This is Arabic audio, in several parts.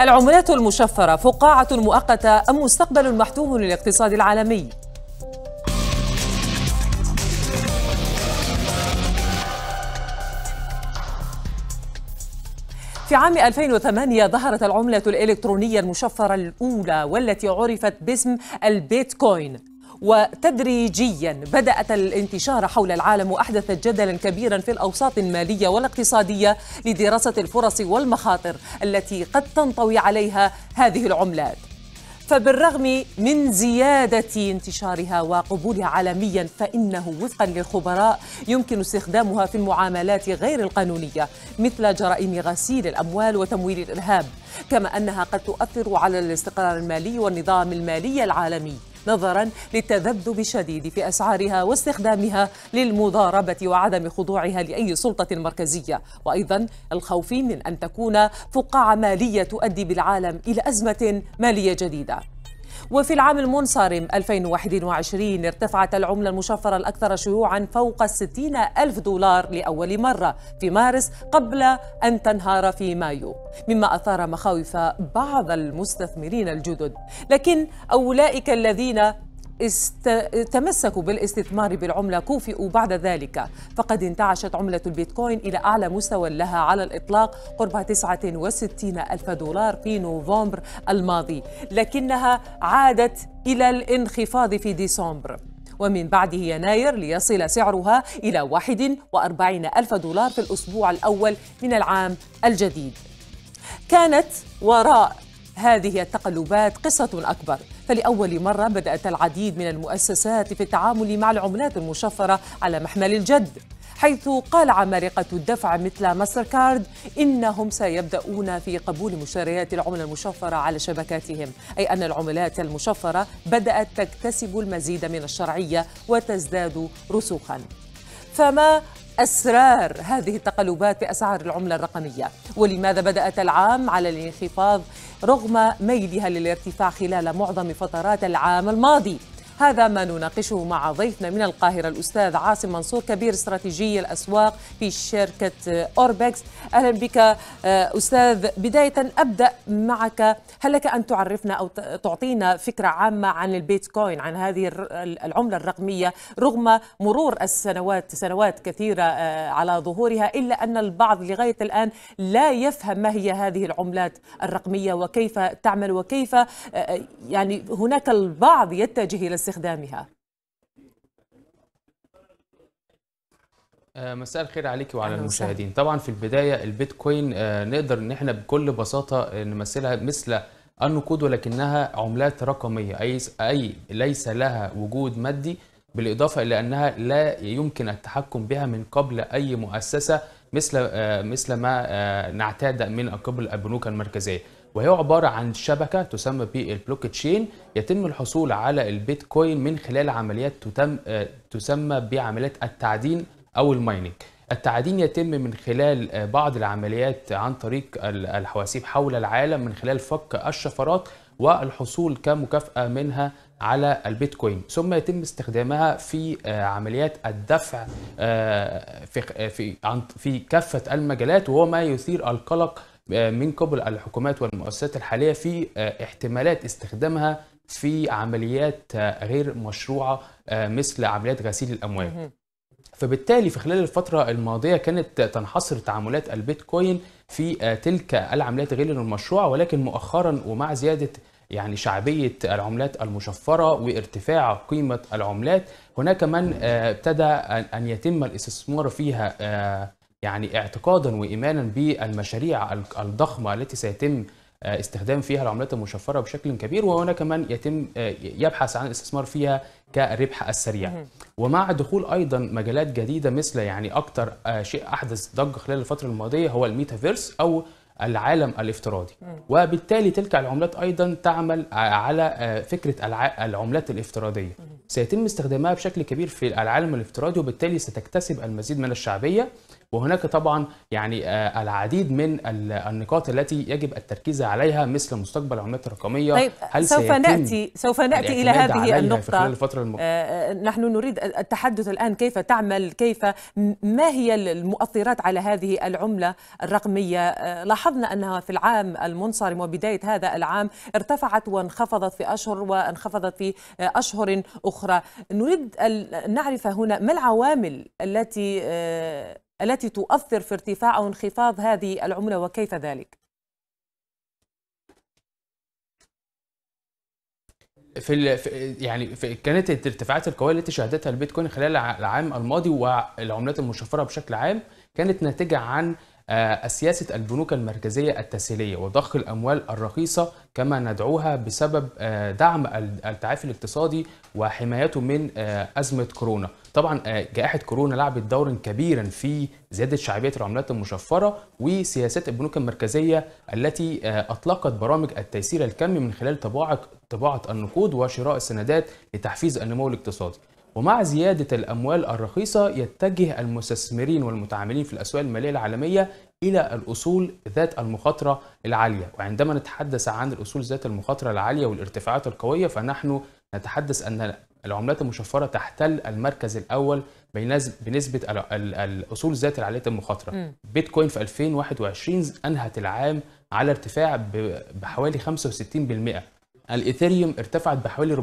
العملات المشفرة فقاعة مؤقتة أم مستقبل محتوم للاقتصاد العالمي؟ في عام 2008 ظهرت العملة الإلكترونية المشفرة الأولى والتي عرفت باسم البيتكوين وتدريجيا بدأت الانتشار حول العالم وأحدثت جدلا كبيرا في الأوساط المالية والاقتصادية لدراسة الفرص والمخاطر التي قد تنطوي عليها هذه العملات فبالرغم من زيادة انتشارها وقبولها عالميا فإنه وفقا للخبراء يمكن استخدامها في المعاملات غير القانونية مثل جرائم غسيل الأموال وتمويل الإرهاب كما أنها قد تؤثر على الاستقرار المالي والنظام المالي العالمي نظرا للتذبذب الشديد في أسعارها واستخدامها للمضاربة وعدم خضوعها لأي سلطة مركزية وأيضا الخوف من أن تكون فقاعة مالية تؤدي بالعالم إلى أزمة مالية جديدة وفي العام المنصرم 2021 ارتفعت العملة المشفرة الأكثر شيوعا فوق 60 ألف دولار لأول مرة في مارس قبل أن تنهار في مايو مما أثار مخاوف بعض المستثمرين الجدد لكن أولئك الذين است... تمسكوا بالاستثمار بالعملة كوفئوا بعد ذلك فقد انتعشت عملة البيتكوين إلى أعلى مستوى لها على الإطلاق قرب 69 ألف دولار في نوفمبر الماضي لكنها عادت إلى الانخفاض في ديسمبر ومن بعده يناير ليصل سعرها إلى 41 ألف دولار في الأسبوع الأول من العام الجديد كانت وراء هذه التقلبات قصة أكبر فلأول مرة بدأت العديد من المؤسسات في التعامل مع العملات المشفرة على محمل الجد حيث قال عمالقة الدفع مثل ماستر كارد إنهم سيبدأون في قبول مشتريات العملة المشفرة على شبكاتهم أي أن العملات المشفرة بدأت تكتسب المزيد من الشرعية وتزداد رسوخا فما أسرار هذه التقلبات في أسعار العملة الرقمية ولماذا بدأت العام على الانخفاض رغم ميلها للارتفاع خلال معظم فترات العام الماضي هذا ما نناقشه مع ضيفنا من القاهرة الأستاذ عاصم منصور كبير استراتيجي الأسواق في شركة أوربكس أهلا بك آه، أستاذ بداية أبدأ معك هل لك أن تعرفنا أو تعطينا فكرة عامة عن البيتكوين عن هذه العملة الرقمية رغم مرور السنوات سنوات كثيرة آه، على ظهورها إلا أن البعض لغاية الآن لا يفهم ما هي هذه العملات الرقمية وكيف تعمل وكيف آه، يعني هناك البعض يتجه إلى استخدامها آه، مساء الخير عليكي وعلى المشاهدين طبعا في البدايه البيتكوين آه، نقدر ان احنا بكل بساطه نمثلها مثل النقود ولكنها عملات رقميه اي اي ليس لها وجود مادي بالاضافه الى انها لا يمكن التحكم بها من قبل اي مؤسسه مثل آه، مثل ما نعتاد من قبل البنوك المركزيه وهي عبارة عن شبكة تسمى بالبلوك تشين يتم الحصول على البيتكوين من خلال عمليات تتم آه، تسمى بعمليات التعدين أو المايننج التعدين يتم من خلال آه، بعض العمليات عن طريق الحواسيب حول العالم من خلال فك الشفرات والحصول كمكافأة منها على البيتكوين ثم يتم استخدامها في آه، عمليات الدفع في في كافة المجالات وهو ما يثير القلق آه، من قبل الحكومات والمؤسسات الحالية في آه، احتمالات استخدامها في عمليات آه، غير مشروعة مثل عمليات غسيل الأموال فبالتالي في خلال الفترة الماضية كانت تنحصر تعاملات البيتكوين في تلك العمليات غير المشروعة ولكن مؤخرا ومع زيادة يعني شعبية العملات المشفرة وارتفاع قيمة العملات هناك من ابتدى أن يتم الاستثمار فيها يعني اعتقادا وايمانا بالمشاريع الضخمه التي سيتم آه، استخدام فيها العملات المشفره بشكل كبير وهناك من يتم آه، يبحث عن الاستثمار فيها كربح السريع ومع دخول ايضا مجالات جديده مثل يعني اكثر آه، شيء احدث ضجه خلال الفتره الماضيه هو الميتافيرس او العالم الافتراضي وبالتالي تلك العملات ايضا تعمل على فكره العملات الافتراضيه سيتم استخدامها بشكل كبير في العالم الافتراضي وبالتالي ستكتسب المزيد من الشعبيه وهناك طبعا يعني آه، العديد من النقاط التي يجب التركيز عليها مثل مستقبل العملات الرقميه طيب هل سوف ناتي سوف ناتي الى هذه النقطه الفترة الم... آه، آه، نحن نريد التحدث الان كيف تعمل كيف ما هي المؤثرات على هذه العمله الرقميه لاحظنا انها في العام المنصرم وبدايه هذا العام ارتفعت وانخفضت في اشهر وانخفضت في اشهر اخرى نريد ان نعرف هنا ما العوامل التي التي تؤثر في ارتفاع أو انخفاض هذه العملة وكيف ذلك؟ في يعني في كانت الارتفاعات القويه التي شهدتها البيتكوين خلال العام الماضي والعملات المشفره بشكل عام كانت ناتجه عن آه، سياسة البنوك المركزية التسهيلية وضخ الأموال الرخيصة كما ندعوها بسبب آه، دعم التعافي الاقتصادي وحمايته من آه، أزمة كورونا طبعا جائحة كورونا لعبت دورا كبيرا في زيادة شعبية العملات المشفرة وسياسات البنوك المركزية التي أطلقت برامج التيسير الكمي من خلال طباعة طباعة النقود وشراء السندات لتحفيز النمو الاقتصادي ومع زيادة الأموال الرخيصة يتجه المستثمرين والمتعاملين في الأسواق المالية العالمية إلى الأصول ذات المخاطرة العالية وعندما نتحدث عن الأصول ذات المخاطرة العالية والارتفاعات القوية فنحن نتحدث أن العملات المشفرة تحتل المركز الأول بنسبة الأصول ذات العالية المخاطرة بيتكوين في 2021 أنهت العام على ارتفاع بحوالي 65% الإيثيريوم ارتفعت بحوالي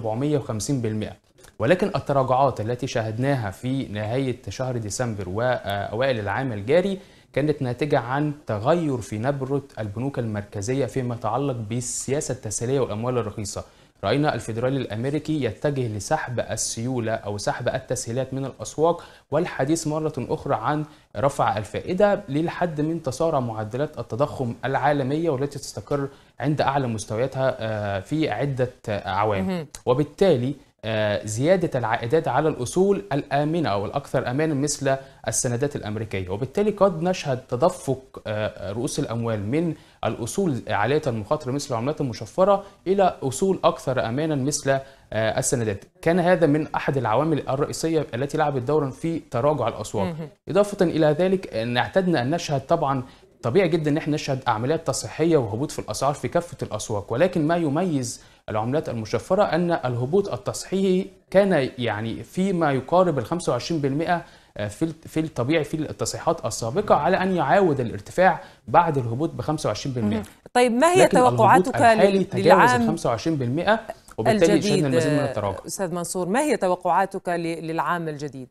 450% ولكن التراجعات التي شاهدناها في نهاية شهر ديسمبر وأوائل آه، العام الجاري كانت ناتجة عن تغير في نبرة البنوك المركزية فيما يتعلق بالسياسة التسهيلية والأموال الرخيصة رأينا الفيدرالي الأمريكي يتجه لسحب السيولة أو سحب التسهيلات من الأسواق والحديث مرة أخرى عن رفع الفائدة للحد من تسارع معدلات التضخم العالمية والتي تستقر عند أعلى مستوياتها آه، في عدة أعوام وبالتالي آه، زيادة العائدات على الأصول الآمنة أو الأكثر أمانا مثل السندات الأمريكية وبالتالي قد نشهد تدفق آه، رؤوس الأموال من الأصول عالية المخاطرة مثل العملات المشفرة إلى أصول أكثر أمانا مثل آه، السندات كان هذا من أحد العوامل الرئيسية التي لعبت دورا في تراجع الأسواق إضافة إلى ذلك أن اعتدنا أن نشهد طبعا طبيعي جدا ان احنا نشهد عمليات تصحيحيه وهبوط في الاسعار في كافه الاسواق ولكن ما يميز العملات المشفرة أن الهبوط التصحيحي كان يعني فيما يقارب ال 25% في في الطبيعي في التصحيحات السابقة على أن يعاود الارتفاع بعد الهبوط ب 25% طيب ما هي توقعاتك للعام تجاوز ال 25% وبالتالي شهدنا المزيد من التراجع أستاذ منصور ما هي توقعاتك للعام الجديد؟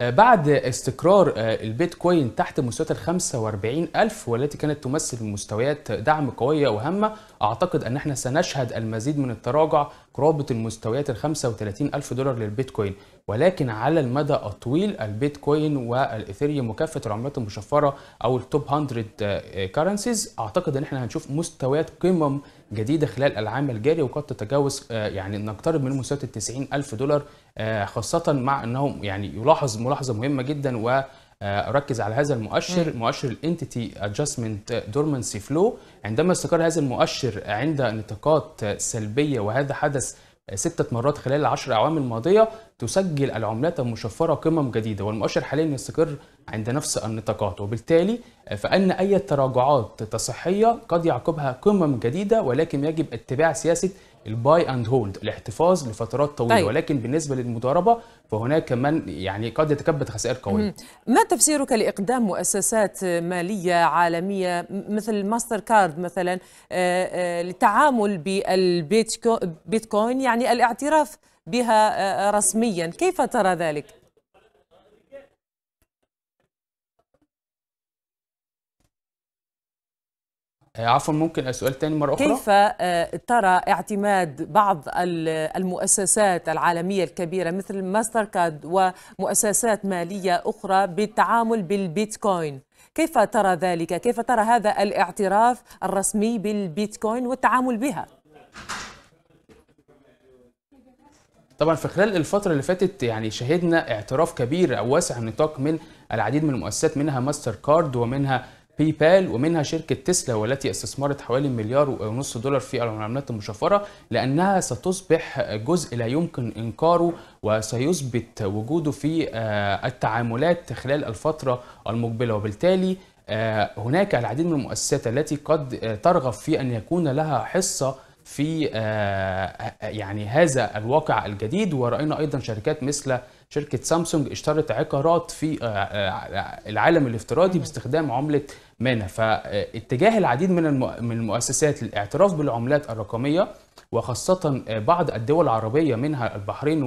آه، بعد استقرار آه، البيتكوين تحت مستويات ال 45000 والتي كانت تمثل مستويات دعم قوية وهامة أعتقد أن احنا سنشهد المزيد من التراجع قرابة المستويات ال 35000 دولار للبيتكوين ولكن على المدى الطويل البيتكوين والإثيريوم وكافة العملات المشفرة أو التوب 100 كارنسيز أعتقد أن احنا هنشوف مستويات قمم جديده خلال العام الجاري وقد تتجاوز آه، يعني نقترب من مساواه ال ألف دولار آه، خاصه مع انه يعني يلاحظ ملاحظه مهمه جدا و آه، ركز على هذا المؤشر مم. مؤشر الانتيتي ادجستمنت دورمنسي فلو عندما استقر هذا المؤشر عند نطاقات سلبيه وهذا حدث ستة مرات خلال العشر أعوام الماضية تسجل العملات المشفرة قمم جديدة والمؤشر حاليا يستقر عند نفس النطاقات وبالتالي آه، فأن أي تراجعات تصحية قد يعقبها قمم جديدة ولكن يجب اتباع سياسة الباي اند هولد الاحتفاظ لفترات طويله طيب. ولكن بالنسبه للمضاربه فهناك من يعني قد يتكبد خسائر قويه ما تفسيرك لاقدام مؤسسات ماليه عالميه مثل ماستر كارد مثلا للتعامل آه، آه، بالبيتكوين يعني الاعتراف بها آه، رسميا كيف ترى ذلك آه، عفوا ممكن السؤال تاني مرة أخرى كيف آه، ترى اعتماد بعض المؤسسات العالمية الكبيرة مثل ماستر كارد ومؤسسات مالية أخرى بالتعامل بالبيتكوين كيف ترى ذلك؟ كيف ترى هذا الاعتراف الرسمي بالبيتكوين والتعامل بها؟ طبعا في خلال الفترة اللي فاتت يعني شهدنا اعتراف كبير أو واسع النطاق من العديد من المؤسسات منها ماستر كارد ومنها باي بال ومنها شركة تسلا والتي استثمرت حوالي مليار ونص دولار في العملات المشفرة لأنها ستصبح جزء لا يمكن إنكاره وسيثبت وجوده في آه، التعاملات خلال الفترة المقبلة وبالتالي آه، هناك العديد من المؤسسات التي قد آه، ترغب في أن يكون لها حصة في يعني هذا الواقع الجديد ورأينا أيضا شركات مثل شركه سامسونج اشترت عقارات في آه، آه، آه، العالم الافتراضي باستخدام عمله مانا فاتجاه العديد من من المؤسسات للاعتراف بالعملات الرقميه وخاصه بعض الدول العربيه منها البحرين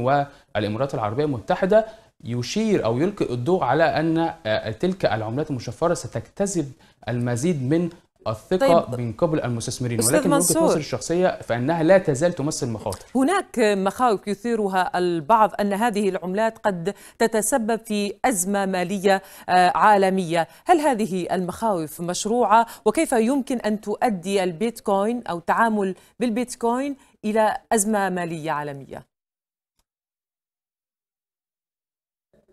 والامارات العربيه المتحده يشير او يلقي الضوء على ان تلك العملات المشفره ستكتسب المزيد من الثقه طيب من قبل المستثمرين ولكن من وجهه نظري الشخصيه فانها لا تزال تمثل مخاطر هناك مخاوف يثيرها البعض ان هذه العملات قد تتسبب في ازمه ماليه آه، عالميه هل هذه المخاوف مشروعه وكيف يمكن ان تؤدي البيتكوين او تعامل بالبيتكوين الى ازمه ماليه عالميه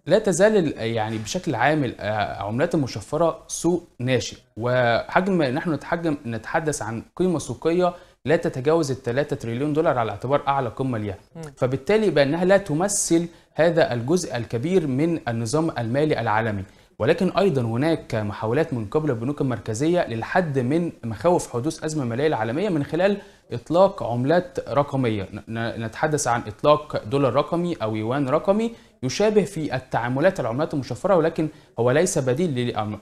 لا تزال يعني بشكل عام العملات آه، المشفرة سوق ناشئ وحجم نحن نتحجم نتحدث عن قيمة سوقية لا تتجاوز ال 3 تريليون دولار على اعتبار اعلى قمه ليها فبالتالي بانها لا تمثل هذا الجزء الكبير من النظام المالي العالمي ولكن ايضا هناك محاولات من قبل البنوك المركزيه للحد من مخاوف حدوث ازمه ماليه العالميه من خلال اطلاق عملات رقميه نتحدث عن اطلاق دولار رقمي او يوان رقمي يشابه في التعاملات العملات المشفرة ولكن هو ليس بديل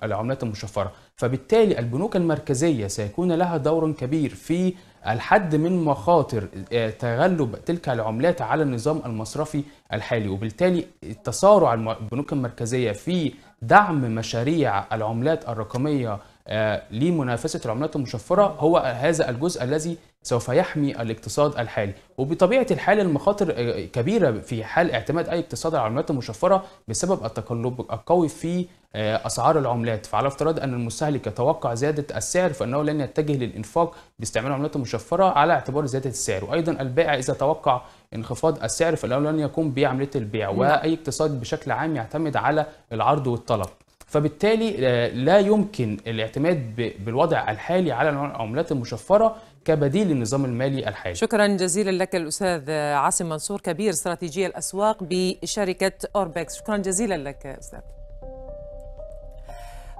للعملات المشفرة فبالتالي البنوك المركزية سيكون لها دور كبير في الحد من مخاطر آه، تغلب تلك العملات على النظام المصرفي الحالي وبالتالي تسارع البنوك المركزية في دعم مشاريع العملات الرقمية آه، لمنافسة العملات المشفرة هو هذا الجزء الذي سوف يحمي الاقتصاد الحالي وبطبيعه الحال المخاطر كبيره في حال اعتماد اي اقتصاد على العملات المشفره بسبب التقلب القوي في آه، اسعار العملات فعلى افتراض ان المستهلك يتوقع زياده السعر فانه لن يتجه للانفاق باستعمال العملات المشفره على اعتبار زياده السعر وايضا البائع اذا توقع انخفاض السعر فانه لن يقوم بعمليه البيع نعم. واي اقتصاد بشكل عام يعتمد على العرض والطلب فبالتالي آه، لا يمكن الاعتماد بالوضع الحالي على العملات المشفرة كبديل للنظام المالي الحالي شكرا جزيلا لك الأستاذ عاصم منصور كبير استراتيجية الأسواق بشركة أوربكس شكرا جزيلا لك أستاذ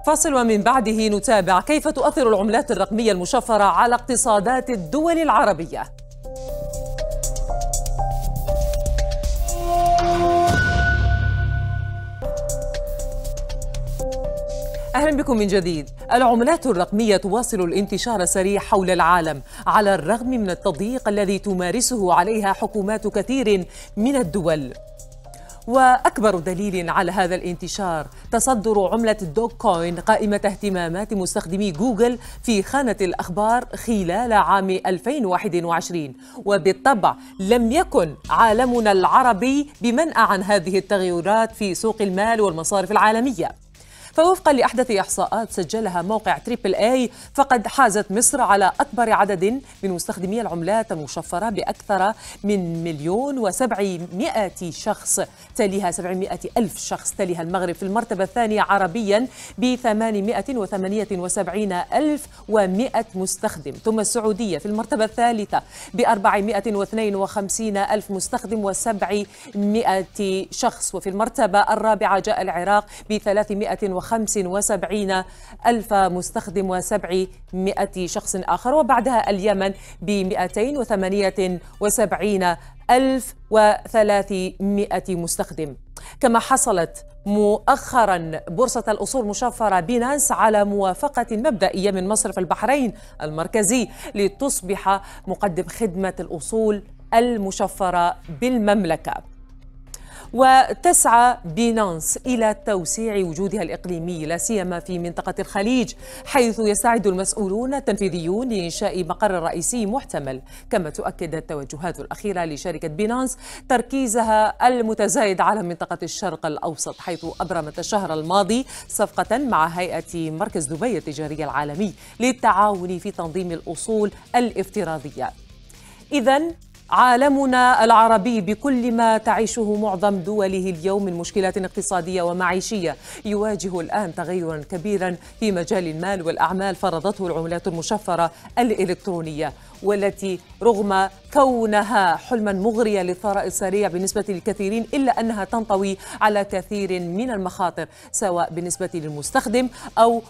فاصل ومن بعده نتابع كيف تؤثر العملات الرقمية المشفرة على اقتصادات الدول العربية أهلا بكم من جديد العملات الرقمية تواصل الانتشار السريع حول العالم على الرغم من التضييق الذي تمارسه عليها حكومات كثير من الدول وأكبر دليل على هذا الانتشار تصدر عملة الدوغ كوين قائمة اهتمامات مستخدمي جوجل في خانة الأخبار خلال عام 2021 وبالطبع لم يكن عالمنا العربي بمنأى عن هذه التغيرات في سوق المال والمصارف العالمية فوفقا لأحدث إحصاءات سجلها موقع تريبل آي فقد حازت مصر على أكبر عدد من مستخدمي العملات المشفرة بأكثر من مليون وسبعمائة شخص تليها سبعمائة ألف شخص تليها المغرب في المرتبة الثانية عربيا بثمانمائة وثمانية وسبعين ألف ومائة مستخدم ثم السعودية في المرتبة الثالثة بأربعمائة واثنين وخمسين ألف مستخدم وسبعمائة شخص وفي المرتبة الرابعة جاء العراق بثلاثمائة 75 ألف مستخدم و700 شخص آخر وبعدها اليمن ب 278 ألف و و300 مستخدم كما حصلت مؤخرا بورصة الأصول المشفرة بينانس على موافقة مبدئية من مصرف البحرين المركزي لتصبح مقدم خدمة الأصول المشفرة بالمملكة وتسعى بينانس إلى توسيع وجودها الإقليمي لا سيما في منطقة الخليج حيث يستعد المسؤولون التنفيذيون لإنشاء مقر رئيسي محتمل كما تؤكد التوجهات الأخيرة لشركة بينانس تركيزها المتزايد على منطقة الشرق الأوسط حيث أبرمت الشهر الماضي صفقة مع هيئة مركز دبي التجاري العالمي للتعاون في تنظيم الأصول الافتراضية إذا عالمنا العربي بكل ما تعيشه معظم دوله اليوم من مشكلات اقتصاديه ومعيشيه يواجه الان تغيرا كبيرا في مجال المال والاعمال فرضته العملات المشفره الالكترونيه والتي رغم كونها حلما مغريا للثراء السريع بالنسبه للكثيرين الا انها تنطوي على كثير من المخاطر سواء بالنسبه للمستخدم او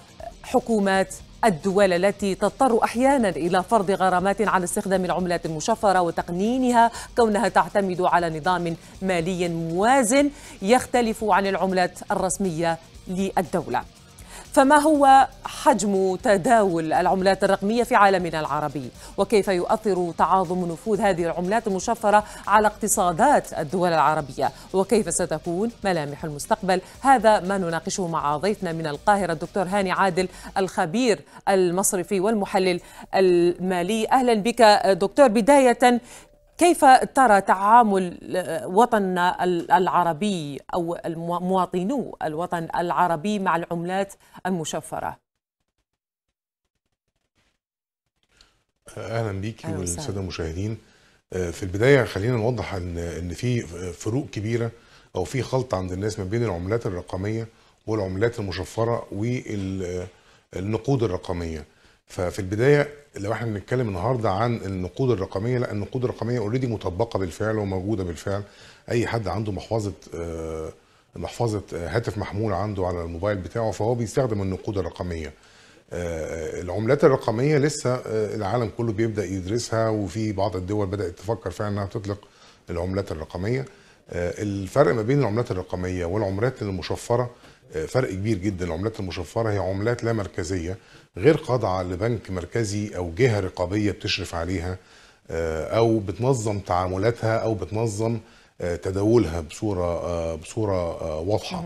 حكومات الدول التي تضطر أحيانا إلى فرض غرامات على استخدام العملات المشفرة وتقنينها كونها تعتمد على نظام مالي موازن يختلف عن العملات الرسمية للدولة فما هو حجم تداول العملات الرقمية في عالمنا العربي وكيف يؤثر تعاظم نفوذ هذه العملات المشفرة على اقتصادات الدول العربية وكيف ستكون ملامح المستقبل هذا ما نناقشه مع ضيفنا من القاهرة الدكتور هاني عادل الخبير المصرفي والمحلل المالي أهلا بك دكتور بداية كيف ترى تعامل وطننا العربي أو مواطنو الوطن العربي مع العملات المشفرة؟ أهلا بيكي أهلا والسادة المشاهدين آه، في البداية خلينا نوضح أن أن في فروق كبيرة أو في خلط عند الناس ما بين العملات الرقمية والعملات المشفرة والنقود الرقمية ففي البدايه لو احنا بنتكلم النهارده عن النقود الرقميه لا النقود الرقميه اوريدي مطبقه بالفعل وموجوده بالفعل اي حد عنده محفظه آه، محفظه آه، هاتف محمول عنده على الموبايل بتاعه فهو بيستخدم النقود الرقميه آه، العملات الرقميه لسه العالم كله بيبدا يدرسها وفي بعض الدول بدات تفكر فعلا انها تطلق العملات الرقميه الفرق ما بين العملات الرقميه والعملات المشفره فرق كبير جدا العملات المشفره هي عملات لا مركزيه غير خاضعه لبنك مركزي او جهه رقابيه بتشرف عليها آه، او بتنظم تعاملاتها او بتنظم آه، تداولها بصوره آه، بصوره واضحه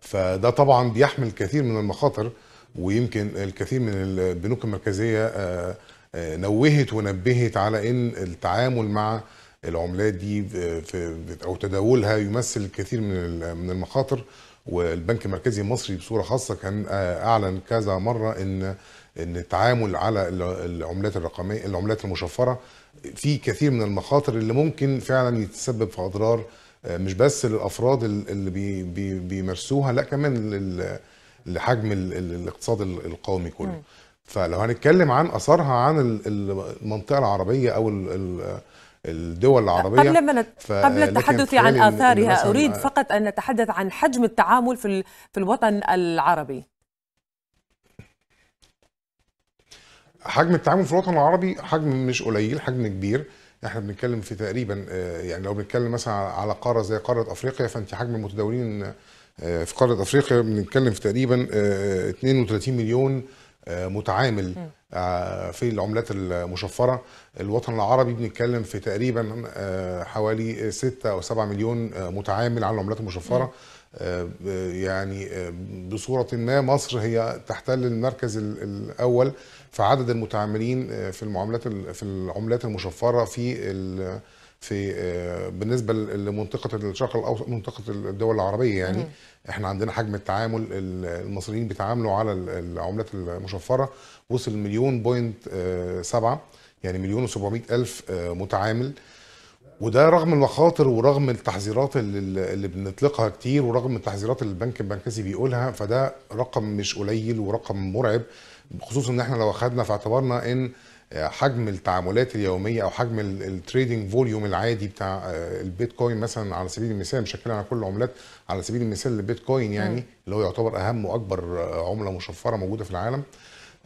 فده طبعا بيحمل كثير من المخاطر ويمكن الكثير من البنوك المركزيه نوهت ونبهت على ان التعامل مع العملات دي في او تداولها يمثل الكثير من من المخاطر والبنك المركزي المصري بصوره خاصه كان آه، اعلن كذا مره ان ان التعامل على العملات الرقميه العملات المشفره في كثير من المخاطر اللي ممكن فعلا يتسبب في اضرار آه، مش بس للافراد اللي بيمارسوها لا كمان لحجم الاقتصاد القومي كله فلو هنتكلم عن اثرها عن المنطقه العربيه او الدول العربية قبل ما نت... قبل التحدث عن آثارها أريد فقط أن نتحدث عن حجم التعامل في, ال... في الوطن العربي حجم التعامل في الوطن العربي حجم مش قليل حجم كبير احنا بنتكلم في تقريبا آه، يعني لو بنتكلم مثلا على قاره زي قاره افريقيا فانت حجم المتداولين آه، في قاره افريقيا بنتكلم في تقريبا 32 آه، مليون متعامل آه، في العملات المشفرة الوطن العربي بنتكلم في تقريبا آه، حوالي 6 أو 7 مليون آه، متعامل على العملات المشفرة يعني بصورة ما مصر هي تحتل المركز الأول في عدد المتعاملين في المعاملات في العملات المشفرة في في آه، بالنسبه لمنطقه الشرق الاوسط منطقه الدول العربيه يعني مم. احنا عندنا حجم التعامل المصريين بيتعاملوا على العملات المشفره وصل مليون بوينت آه، سبعه يعني مليون و700 الف آه، متعامل وده رغم المخاطر ورغم التحذيرات اللي, اللي بنطلقها كتير ورغم التحذيرات اللي البنك المركزي بيقولها فده رقم مش قليل ورقم مرعب خصوصا ان احنا لو اخذنا في اعتبارنا ان حجم التعاملات اليوميه او حجم التريدنج فوليوم العادي بتاع آه، البيتكوين مثلا على سبيل المثال مش هتكلم عن كل العملات على سبيل المثال البيتكوين يعني اللي هو يعتبر اهم واكبر آه، عمله مشفره موجوده في العالم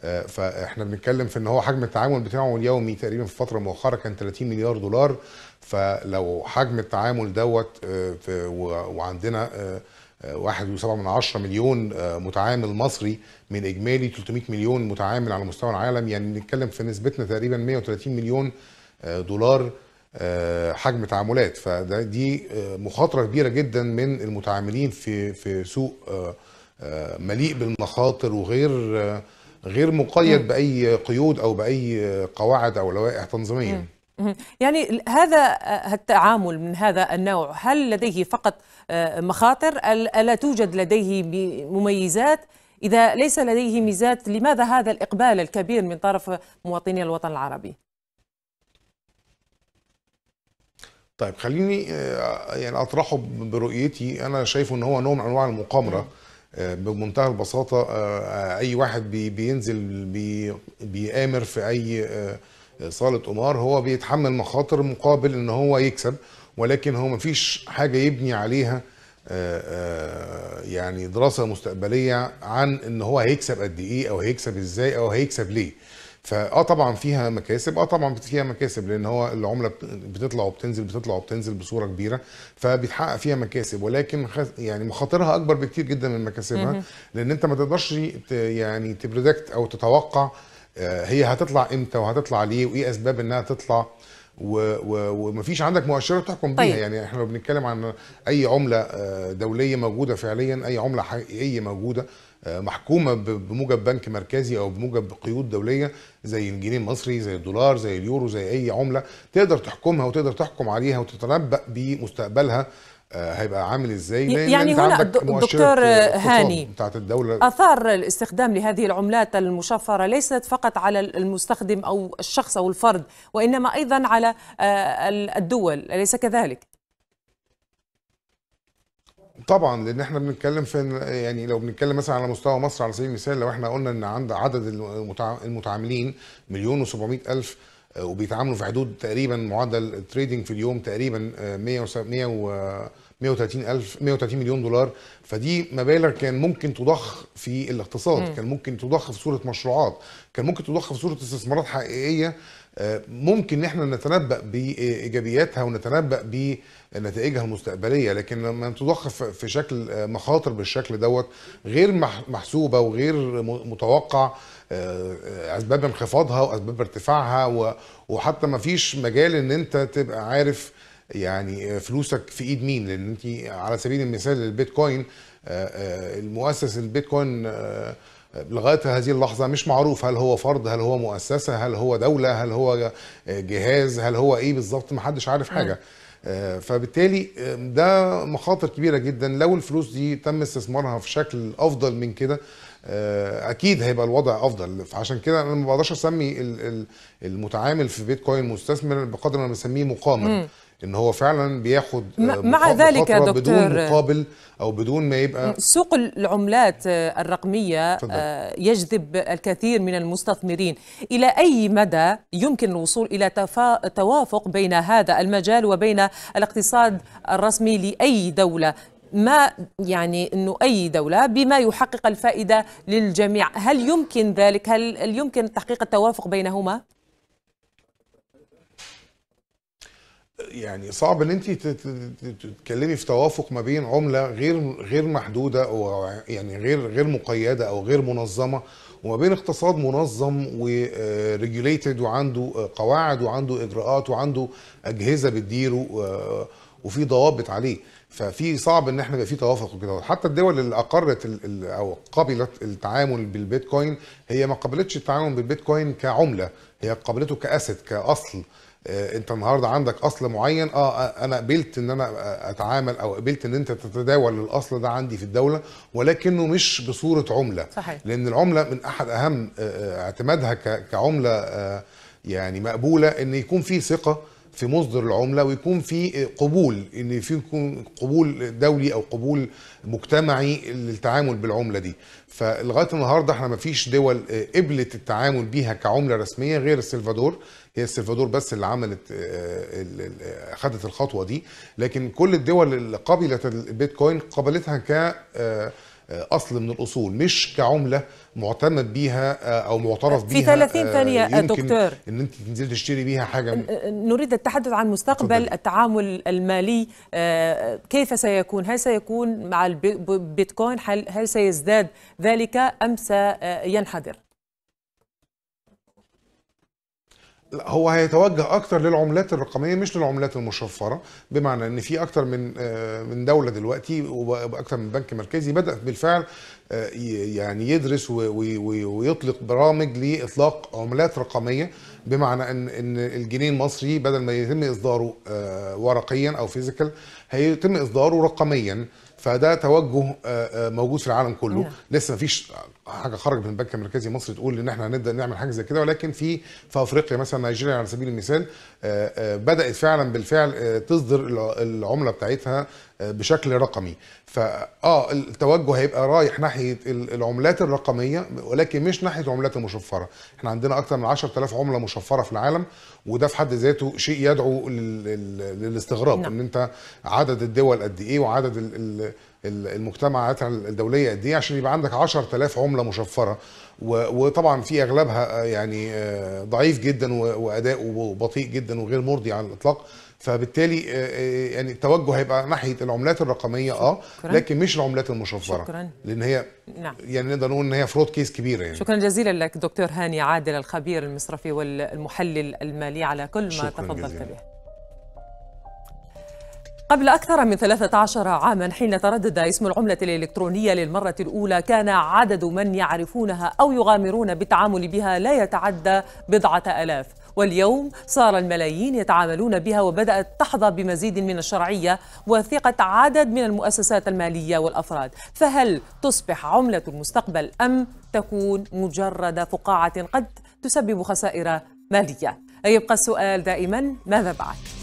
آه، فاحنا بنتكلم في ان هو حجم التعامل بتاعه اليومي تقريبا في الفتره المؤخره كان 30 مليار دولار فلو حجم التعامل دوت وعندنا 1.7 مليون آه، متعامل مصري من اجمالي 300 مليون متعامل على مستوى العالم يعني بنتكلم في نسبتنا تقريبا 130 مليون آه، دولار آه، حجم تعاملات فده دي مخاطره كبيره جدا من المتعاملين في في سوق مليء بالمخاطر وغير غير مقيد باي قيود او باي قواعد او لوائح تنظيميه يعني هذا آه، التعامل من هذا النوع هل لديه فقط آه، مخاطر ألا توجد لديه مميزات إذا ليس لديه ميزات لماذا هذا الإقبال الكبير من طرف مواطني الوطن العربي؟ طيب خليني آه، يعني اطرحه برؤيتي انا شايفه ان هو نوع من انواع المقامره بمنتهى البساطه اي واحد بينزل بيامر في اي صاله قمار هو بيتحمل مخاطر مقابل ان هو يكسب ولكن هو مفيش حاجه يبني عليها آه، آه، يعني دراسه مستقبليه عن ان هو هيكسب قد ايه او هيكسب ازاي او هيكسب ليه فاه طبعا فيها مكاسب اه طبعا فيها مكاسب لان هو العمله بتطلع وبتنزل بتطلع وبتنزل بصوره كبيره فبيتحقق فيها مكاسب ولكن يعني مخاطرها اكبر بكتير جدا من مكاسبها لان انت ما تقدرش يعني تبريدكت او تتوقع آه، هي هتطلع امتى وهتطلع ليه وايه اسباب انها تطلع ومفيش عندك مؤشرات تحكم بيها طيب. يعني احنا لو بنتكلم عن اي عمله آه، دوليه موجوده فعليا اي عمله حقيقيه موجوده آه، محكومه بموجب بنك مركزي او بموجب قيود دوليه زي الجنيه المصري زي الدولار زي اليورو زي اي عمله تقدر تحكمها وتقدر تحكم عليها وتتنبأ بمستقبلها آه، هيبقى عامل ازاي لان يعني انت هنا الدكتور هاني بتاعت الدوله اثار الاستخدام لهذه العملات المشفره ليست فقط على المستخدم او الشخص او الفرد وانما ايضا على آه، الدول اليس كذلك طبعا لان احنا بنتكلم في يعني لو بنتكلم مثلا على مستوى مصر على سبيل المثال لو احنا قلنا ان عند عدد المتعاملين مليون و700 الف وبيتعاملوا في حدود تقريبا معدل التريدنج في اليوم تقريبا 100 آه، و 130 الف 130 مليون دولار فدي مبالغ كان ممكن تضخ في الاقتصاد م. كان ممكن تضخ في صوره مشروعات كان ممكن تضخ في صوره استثمارات حقيقيه آه، ممكن ان احنا نتنبأ بايجابياتها ونتنبأ بنتائجها المستقبليه لكن لما تضخ في شكل آه، مخاطر بالشكل دوت غير محسوبه وغير متوقع آه، اسباب انخفاضها واسباب ارتفاعها وحتى ما فيش مجال ان انت تبقى عارف يعني فلوسك في ايد مين لان انت على سبيل المثال البيتكوين آه، آه، المؤسس البيتكوين آه، لغايه هذه اللحظه مش معروف هل هو فرد هل هو مؤسسه هل هو دوله هل هو جهاز هل هو ايه بالظبط ما حدش عارف حاجه فبالتالي ده مخاطر كبيره جدا لو الفلوس دي تم استثمارها في شكل افضل من كده آه، اكيد هيبقى الوضع افضل فعشان كده انا ما بقدرش اسمي المتعامل في بيتكوين مستثمر بقدر ما بسميه مقامر ان هو فعلا بياخد آه، مع ذلك يا دكتور بدون مقابل او بدون ما يبقى سوق العملات آه، الرقميه فضل. يجذب الكثير من المستثمرين الى اي مدى يمكن الوصول الى تفا... توافق بين هذا المجال وبين الاقتصاد الرسمي لاي دوله ما يعني انه اي دوله بما يحقق الفائده للجميع هل يمكن ذلك هل يمكن تحقيق التوافق بينهما يعني صعب ان انت تتكلمي في توافق ما بين عمله غير غير محدوده او يعني غير غير مقيده او غير منظمه وما بين اقتصاد منظم وريجوليتد آه، وعنده قواعد وعنده اجراءات وعنده اجهزه بتديره وفي ضوابط عليه ففي صعب ان احنا يبقى في توافق وكده حتى الدول اللي اقرت او قبلت التعامل بالبيتكوين هي ما قبلتش التعامل بالبيتكوين كعمله هي قبلته كاسد كاصل آه، انت النهارده عندك اصل معين آه،, اه انا قبلت ان انا اتعامل او قبلت ان انت تتداول الاصل ده عندي في الدوله ولكنه مش بصوره عمله صحيح. لان العمله من احد اهم آه، اعتمادها كعمله يعني مقبوله ان يكون في ثقه في مصدر العمله ويكون في قبول ان في يكون قبول دولي او قبول مجتمعي للتعامل بالعمله دي فلغايه النهارده احنا ما فيش دول آه، قبلت التعامل بيها كعمله رسميه غير السلفادور هي السلفادور بس اللي عملت آه، آه، خدت الخطوه دي لكن كل الدول اللي قبلت البيتكوين قبلتها ك آه، اصل من الاصول مش كعمله معتمد بيها آه، او معترف بيها في 30 آه، ثانيه يمكن دكتور ان انت تنزلي تشتري بيها حاجه نريد التحدث عن مستقبل صدق. التعامل المالي كيف سيكون هل سيكون مع البيتكوين هل سيزداد ذلك ام سينحدر هو هيتوجه اكتر للعملات الرقميه مش للعملات المشفره بمعنى ان في اكتر من آه، من دوله دلوقتي واكتر من بنك مركزي بدا بالفعل آه، يعني يدرس ويطلق برامج لاطلاق عملات رقميه بمعنى ان ان الجنيه المصري بدل ما يتم اصداره آه، ورقيا او فيزيكال هيتم اصداره رقميا فده توجه آه، آه، موجود في العالم كله نعم. لسه مفيش حاجه خرجت من البنك المركزي المصري تقول ان احنا هنبدا نعمل حاجه زي كده ولكن في في افريقيا مثلا نيجيريا على سبيل المثال آه، بدات فعلا بالفعل تصدر العمله بتاعتها بشكل رقمي فاه التوجه هيبقى رايح ناحيه العملات الرقميه ولكن مش ناحيه العملات المشفره احنا عندنا اكثر من 10000 عمله مشفره في العالم وده في حد ذاته شيء يدعو للاستغراب نعم. ان انت عدد الدول قد ايه وعدد المجتمعات الدوليه قد ايه عشان يبقى عندك 10000 عمله مشفره وطبعا في اغلبها آه، يعني آه، ضعيف جدا واداؤه بطيء جدا وغير مرضي على الاطلاق فبالتالي آه، آه، يعني التوجه هيبقى ناحيه العملات الرقميه اه لكن مش العملات المشفره شكرا لان هي نعم. يعني نقدر نقول ان هي فرود كيس كبيره يعني شكرا جزيلا لك دكتور هاني عادل الخبير المصرفي والمحلل المالي على كل ما تفضلت به قبل أكثر من 13 عاما حين تردد اسم العملة الإلكترونية للمرة الأولى كان عدد من يعرفونها أو يغامرون بالتعامل بها لا يتعدى بضعة آلاف واليوم صار الملايين يتعاملون بها وبدأت تحظى بمزيد من الشرعية وثقة عدد من المؤسسات المالية والأفراد فهل تصبح عملة المستقبل أم تكون مجرد فقاعة قد تسبب خسائر مالية يبقى السؤال دائما ماذا بعد؟